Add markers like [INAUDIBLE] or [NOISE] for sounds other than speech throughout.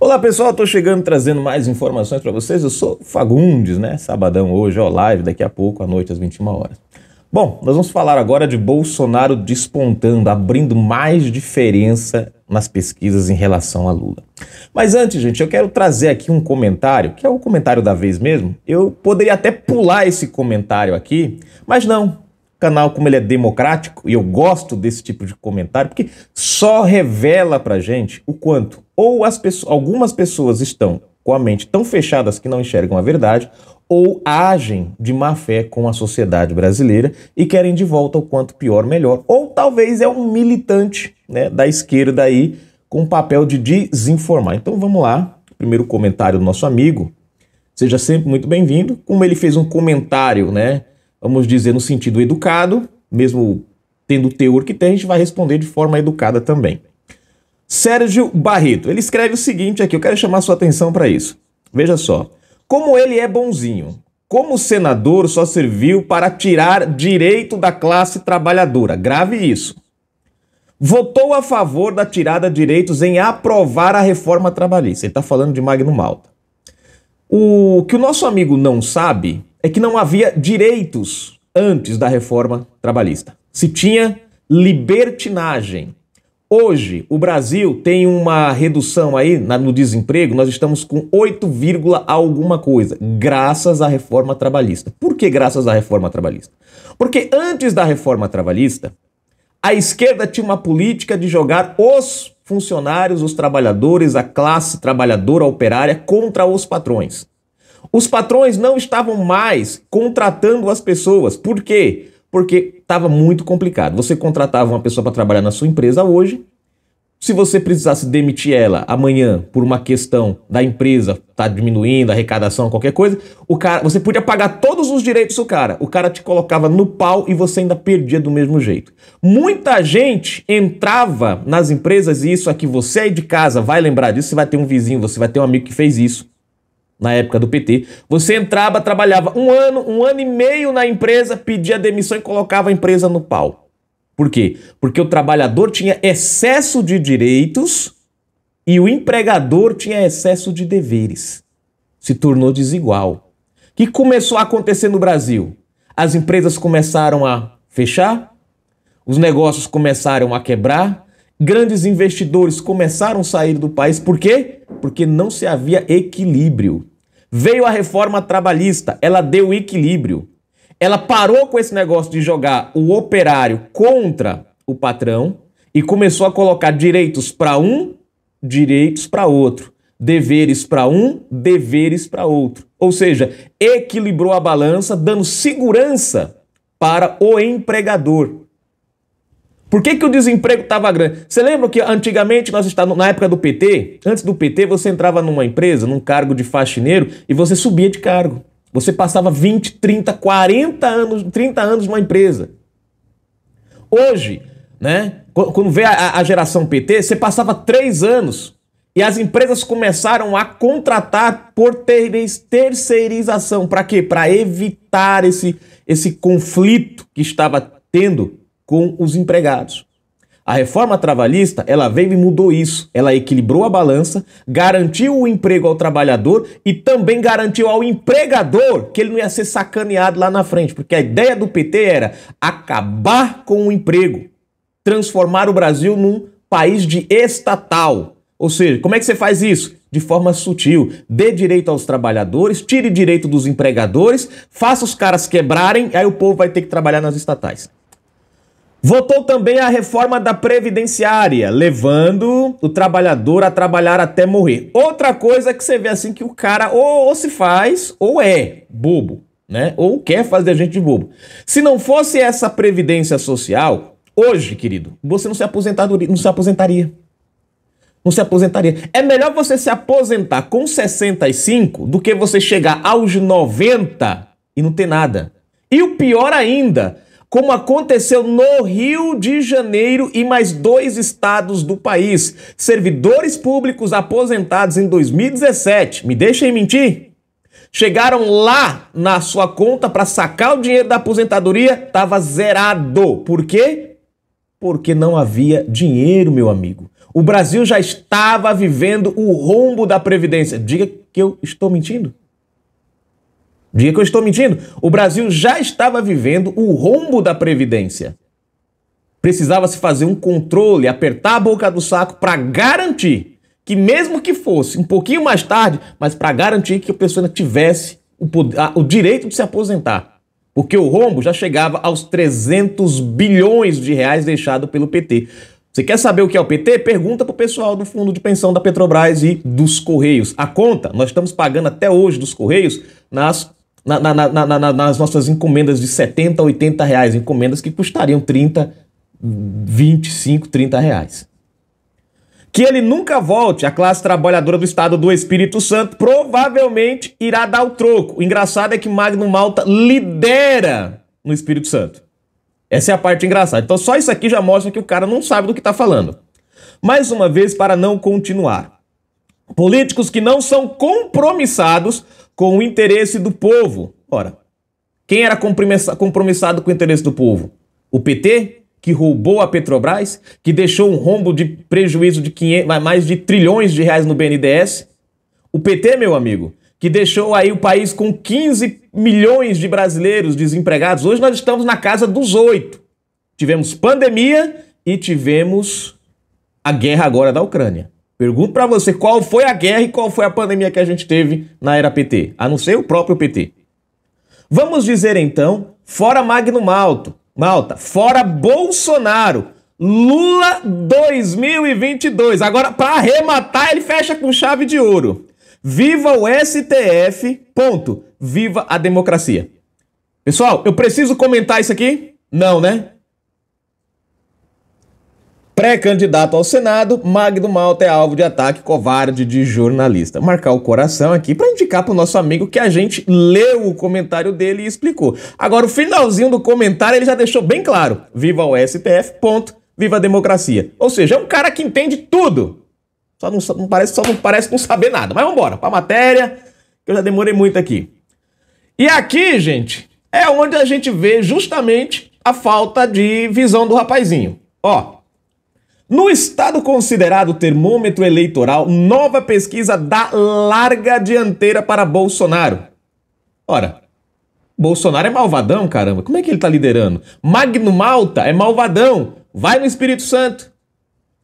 Olá pessoal, estou chegando trazendo mais informações para vocês. Eu sou Fagundes, né? Sabadão hoje, ó, live daqui a pouco, à noite às 21 horas. Bom, nós vamos falar agora de Bolsonaro despontando, abrindo mais diferença nas pesquisas em relação a Lula. Mas antes, gente, eu quero trazer aqui um comentário, que é o comentário da vez mesmo. Eu poderia até pular esse comentário aqui, mas não canal como ele é democrático, e eu gosto desse tipo de comentário, porque só revela pra gente o quanto ou as pessoas, algumas pessoas estão com a mente tão fechadas que não enxergam a verdade, ou agem de má fé com a sociedade brasileira e querem de volta o quanto pior melhor. Ou talvez é um militante né, da esquerda aí com o papel de desinformar. Então vamos lá, primeiro comentário do nosso amigo. Seja sempre muito bem-vindo. Como ele fez um comentário, né? vamos dizer, no sentido educado, mesmo tendo o teor que tem, a gente vai responder de forma educada também. Sérgio Barreto, ele escreve o seguinte aqui, eu quero chamar sua atenção para isso. Veja só. Como ele é bonzinho. Como senador só serviu para tirar direito da classe trabalhadora. Grave isso. Votou a favor da tirada de direitos em aprovar a reforma trabalhista. Ele está falando de Magno Malta. O que o nosso amigo não sabe é que não havia direitos antes da reforma trabalhista. Se tinha libertinagem. Hoje, o Brasil tem uma redução aí no desemprego, nós estamos com 8, alguma coisa, graças à reforma trabalhista. Por que graças à reforma trabalhista? Porque antes da reforma trabalhista, a esquerda tinha uma política de jogar os funcionários, os trabalhadores, a classe trabalhadora operária contra os patrões. Os patrões não estavam mais contratando as pessoas. Por quê? Porque estava muito complicado. Você contratava uma pessoa para trabalhar na sua empresa hoje, se você precisasse demitir ela amanhã por uma questão da empresa tá diminuindo, arrecadação, qualquer coisa, o cara, você podia pagar todos os direitos do cara. O cara te colocava no pau e você ainda perdia do mesmo jeito. Muita gente entrava nas empresas e isso aqui você aí de casa vai lembrar disso, você vai ter um vizinho, você vai ter um amigo que fez isso na época do PT, você entrava, trabalhava um ano, um ano e meio na empresa, pedia demissão e colocava a empresa no pau. Por quê? Porque o trabalhador tinha excesso de direitos e o empregador tinha excesso de deveres. Se tornou desigual. O que começou a acontecer no Brasil? As empresas começaram a fechar, os negócios começaram a quebrar, Grandes investidores começaram a sair do país, por quê? Porque não se havia equilíbrio. Veio a reforma trabalhista, ela deu equilíbrio. Ela parou com esse negócio de jogar o operário contra o patrão e começou a colocar direitos para um, direitos para outro, deveres para um, deveres para outro. Ou seja, equilibrou a balança, dando segurança para o empregador. Por que, que o desemprego estava grande? Você lembra que antigamente nós estávamos, na época do PT, antes do PT, você entrava numa empresa, num cargo de faxineiro, e você subia de cargo. Você passava 20, 30, 40 anos, 30 anos numa empresa. Hoje, né, quando vê a, a geração PT, você passava 3 anos e as empresas começaram a contratar por terceirização. Para quê? Para evitar esse, esse conflito que estava tendo com os empregados. A reforma trabalhista, ela veio e mudou isso. Ela equilibrou a balança, garantiu o emprego ao trabalhador e também garantiu ao empregador que ele não ia ser sacaneado lá na frente, porque a ideia do PT era acabar com o emprego, transformar o Brasil num país de estatal. Ou seja, como é que você faz isso? De forma sutil. Dê direito aos trabalhadores, tire direito dos empregadores, faça os caras quebrarem, aí o povo vai ter que trabalhar nas estatais. Votou também a reforma da previdenciária, levando o trabalhador a trabalhar até morrer. Outra coisa que você vê assim que o cara ou, ou se faz ou é bobo, né? Ou quer fazer a gente de bobo. Se não fosse essa previdência social, hoje, querido, você não se não se aposentaria. Não se aposentaria. É melhor você se aposentar com 65 do que você chegar aos 90 e não ter nada. E o pior ainda, como aconteceu no Rio de Janeiro e mais dois estados do país. Servidores públicos aposentados em 2017, me deixem mentir? Chegaram lá na sua conta para sacar o dinheiro da aposentadoria, estava zerado. Por quê? Porque não havia dinheiro, meu amigo. O Brasil já estava vivendo o rombo da Previdência. Diga que eu estou mentindo. Diga que eu estou mentindo. O Brasil já estava vivendo o rombo da Previdência. Precisava se fazer um controle, apertar a boca do saco para garantir que, mesmo que fosse um pouquinho mais tarde, mas para garantir que a pessoa tivesse o, poder, a, o direito de se aposentar. Porque o rombo já chegava aos 300 bilhões de reais deixado pelo PT. Você quer saber o que é o PT? Pergunta pro pessoal do fundo de pensão da Petrobras e dos Correios. A conta nós estamos pagando até hoje dos Correios nas na, na, na, nas nossas encomendas de 70, 80 reais, encomendas que custariam 30, 25, 30 reais. Que ele nunca volte, a classe trabalhadora do estado do Espírito Santo provavelmente irá dar o troco. O engraçado é que Magno Malta lidera no Espírito Santo. Essa é a parte engraçada. Então, só isso aqui já mostra que o cara não sabe do que está falando. Mais uma vez, para não continuar. Políticos que não são compromissados com o interesse do povo. Ora, quem era compromissado com o interesse do povo? O PT, que roubou a Petrobras, que deixou um rombo de prejuízo de 500, mais de trilhões de reais no BNDES. O PT, meu amigo, que deixou aí o país com 15 milhões de brasileiros desempregados. Hoje nós estamos na casa dos oito. Tivemos pandemia e tivemos a guerra agora da Ucrânia. Pergunto para você qual foi a guerra e qual foi a pandemia que a gente teve na era PT, a não ser o próprio PT. Vamos dizer então, fora Magno Malto, Malta, fora Bolsonaro, Lula 2022. Agora, para arrematar, ele fecha com chave de ouro. Viva o STF, ponto. Viva a democracia. Pessoal, eu preciso comentar isso aqui? Não, né? Pré-candidato ao Senado, Magno Malta é alvo de ataque covarde de jornalista. Marcar o coração aqui para indicar para o nosso amigo que a gente leu o comentário dele e explicou. Agora, o finalzinho do comentário ele já deixou bem claro. Viva o STF, ponto. Viva a democracia. Ou seja, é um cara que entende tudo. Só não, não parece, só não parece não saber nada. Mas vamos embora, para a matéria, que eu já demorei muito aqui. E aqui, gente, é onde a gente vê justamente a falta de visão do rapazinho. Ó, no estado considerado termômetro eleitoral, nova pesquisa dá larga dianteira para Bolsonaro. Ora, Bolsonaro é malvadão, caramba. Como é que ele tá liderando? Magno Malta é malvadão. Vai no Espírito Santo.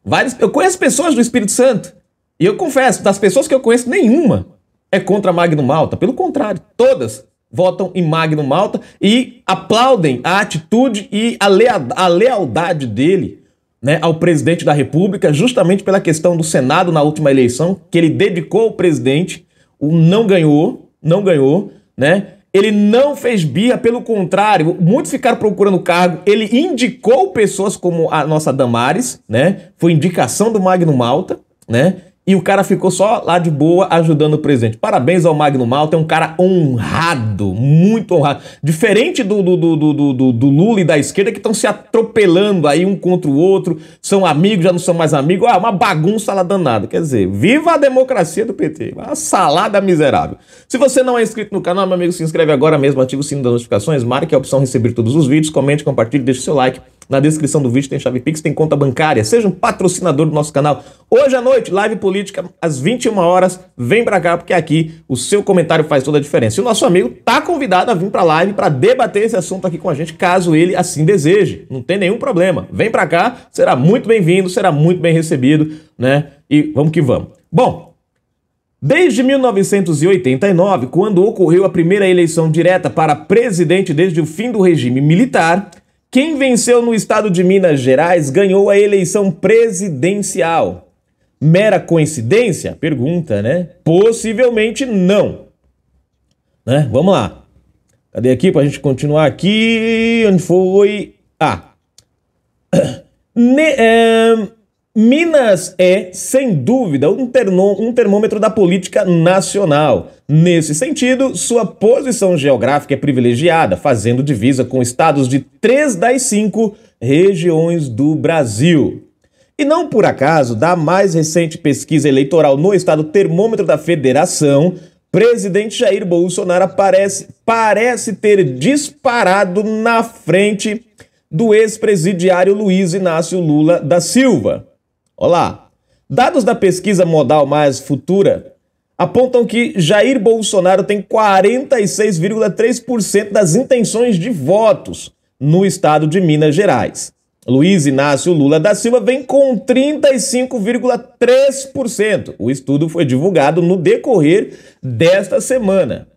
Vai no... Eu conheço pessoas do Espírito Santo. E eu confesso, das pessoas que eu conheço, nenhuma é contra Magno Malta. Pelo contrário, todas votam em Magno Malta e aplaudem a atitude e a, lea... a lealdade dele né, ao presidente da República, justamente pela questão do Senado na última eleição, que ele dedicou ao presidente, o não ganhou, não ganhou, né? Ele não fez birra, pelo contrário, muitos ficaram procurando cargo. Ele indicou pessoas como a nossa Damares, né? Foi indicação do Magno Malta, né? e o cara ficou só lá de boa ajudando o presidente. Parabéns ao Magno Malta, é um cara honrado, muito honrado. Diferente do, do, do, do, do Lula e da esquerda que estão se atropelando aí um contra o outro, são amigos, já não são mais amigos, ah, uma bagunça lá danada. Quer dizer, viva a democracia do PT, uma salada miserável. Se você não é inscrito no canal, meu amigo, se inscreve agora mesmo, ativa o sino das notificações, marque a opção receber todos os vídeos, comente, compartilhe, deixe seu like. Na descrição do vídeo tem chave Pix, tem conta bancária. Seja um patrocinador do nosso canal. Hoje à noite, live política política às 21 horas. Vem para cá, porque aqui o seu comentário faz toda a diferença. E o nosso amigo tá convidado a vir para a live para debater esse assunto aqui com a gente, caso ele assim deseje. Não tem nenhum problema. Vem para cá, será muito bem-vindo, será muito bem recebido, né? E vamos que vamos. Bom, Desde 1989, quando ocorreu a primeira eleição direta para presidente desde o fim do regime militar, quem venceu no estado de Minas Gerais ganhou a eleição presidencial mera coincidência? Pergunta, né? Possivelmente não. Né? Vamos lá. Cadê aqui para a gente continuar aqui? Onde foi? Ah. Ne é... Minas é, sem dúvida, um, um termômetro da política nacional. Nesse sentido, sua posição geográfica é privilegiada, fazendo divisa com estados de três das cinco regiões do Brasil. E não por acaso, da mais recente pesquisa eleitoral no estado termômetro da federação, presidente Jair Bolsonaro parece, parece ter disparado na frente do ex-presidiário Luiz Inácio Lula da Silva. Olá. Dados da pesquisa Modal Mais Futura apontam que Jair Bolsonaro tem 46,3% das intenções de votos no estado de Minas Gerais. Luiz Inácio Lula da Silva vem com 35,3%. O estudo foi divulgado no decorrer desta semana.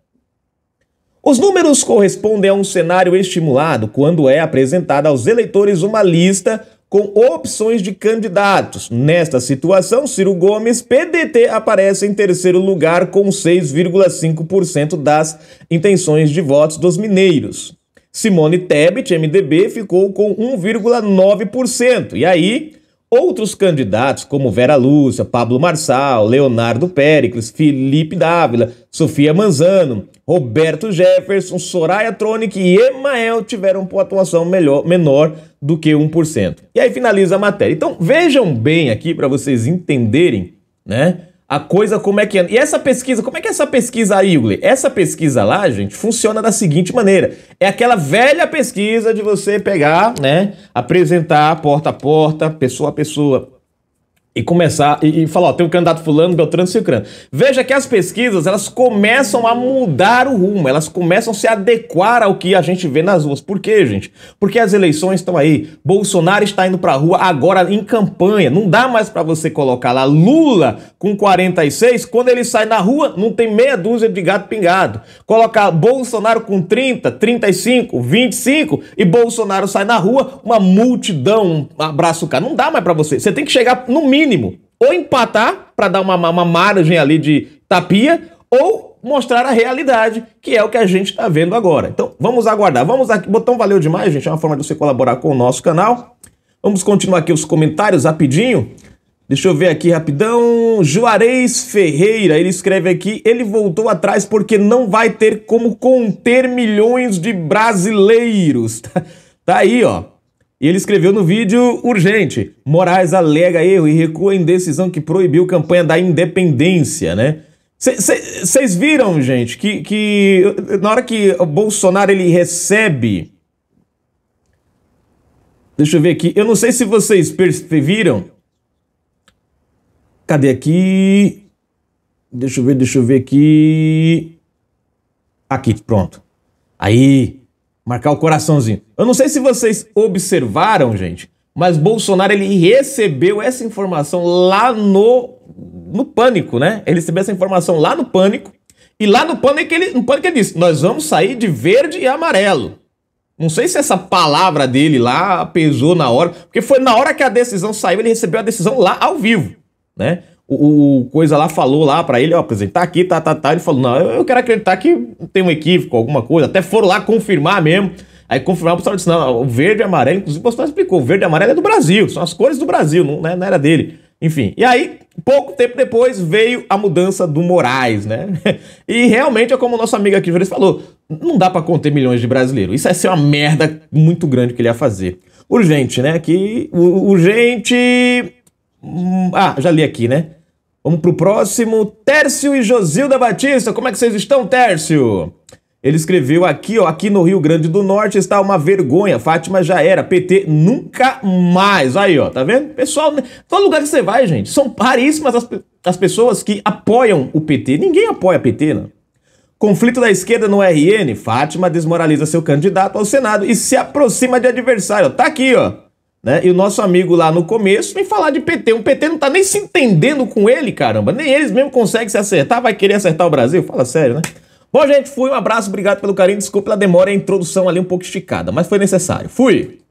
Os números correspondem a um cenário estimulado quando é apresentada aos eleitores uma lista com opções de candidatos. Nesta situação, Ciro Gomes, PDT, aparece em terceiro lugar com 6,5% das intenções de votos dos mineiros. Simone Tebet, MDB, ficou com 1,9%. E aí, outros candidatos como Vera Lúcia, Pablo Marçal, Leonardo Péricles, Felipe Dávila, Sofia Manzano, Roberto Jefferson, Soraya Tronic e Emael tiveram pontuação melhor, menor do que 1%. E aí finaliza a matéria. Então, vejam bem aqui para vocês entenderem, né? A coisa como é que anda. É. E essa pesquisa, como é que é essa pesquisa aí, Igor? Essa pesquisa lá, gente, funciona da seguinte maneira. É aquela velha pesquisa de você pegar, né? Apresentar porta a porta, pessoa a pessoa, e começar e, e falar, ó, tem o um candidato fulano, Beltrano, Cicrano. Veja que as pesquisas, elas começam a mudar o rumo, elas começam a se adequar ao que a gente vê nas ruas. Por quê, gente? Porque as eleições estão aí. Bolsonaro está indo pra rua agora em campanha. Não dá mais para você colocar lá Lula com 46, quando ele sai na rua, não tem meia dúzia de gato pingado. Colocar Bolsonaro com 30, 35, 25 e Bolsonaro sai na rua, uma multidão, um abraço cara. Não dá mais para você. Você tem que chegar no mínimo mínimo ou empatar para dar uma, uma margem ali de tapia ou mostrar a realidade, que é o que a gente está vendo agora. Então, vamos aguardar. Vamos aqui, botão valeu demais, gente, é uma forma de você colaborar com o nosso canal. Vamos continuar aqui os comentários rapidinho. Deixa eu ver aqui rapidão. Juarez Ferreira, ele escreve aqui: ele voltou atrás porque não vai ter como conter milhões de brasileiros. [LAUGHS] Tá, tá aí, ó. E ele escreveu no vídeo urgente: Moraes alega erro e recua em decisão que proibiu campanha da independência, né? Vocês viram, gente, que, que na hora que o Bolsonaro ele recebe. Deixa eu ver aqui. Eu não sei se vocês perceberam. Cadê aqui? Deixa eu ver, deixa eu ver aqui. Aqui, pronto. Aí, marcar o coraçãozinho. Eu não sei se vocês observaram, gente, mas Bolsonaro ele recebeu essa informação lá no no pânico, né? Ele recebeu essa informação lá no pânico e lá no pânico ele no pânico ele disse: "Nós vamos sair de verde e amarelo". Não sei se essa palavra dele lá pesou na hora, porque foi na hora que a decisão saiu, ele recebeu a decisão lá ao vivo, né? o, o coisa lá falou lá para ele, ó, presidente, tá aqui, tá, tá, tá. Ele falou, não, eu, eu quero acreditar que tem um equívoco, alguma coisa. Até foram lá confirmar mesmo. Aí confirmaram, o pessoal disse, não, o verde e amarelo, inclusive o pessoal explicou, o verde e amarelo é do Brasil, são as cores do Brasil, não, né, não era dele. Enfim, e aí, pouco tempo depois, veio a mudança do Moraes, né? [LAUGHS] E realmente é como o nosso amigo aqui falou, não dá para conter milhões de brasileiros. Isso ia ser uma merda muito grande que ele ia fazer. Urgente, né? Que urgente... Hum, ah, já li aqui, né? Vamos pro próximo. Tércio e Josilda Batista. Como é que vocês estão, Tércio? Ele escreveu aqui, ó, aqui no Rio Grande do Norte está uma vergonha. Fátima já era, PT nunca mais. Aí, ó, tá vendo? Pessoal, né? todo lugar que você vai, gente, são raríssimas as, as pessoas que apoiam o PT. Ninguém apoia PT, né? Conflito da esquerda no RN. Fátima desmoraliza seu candidato ao Senado e se aproxima de adversário. Tá aqui, ó. Né? E o nosso amigo lá no começo vem falar de PT. O PT não tá nem se entendendo com ele, caramba. Nem eles mesmo conseguem se acertar. Vai querer acertar o Brasil? Fala sério, né? Bom, gente, fui. Um abraço, obrigado pelo carinho. Desculpa pela demora e a introdução ali um pouco esticada, mas foi necessário. Fui!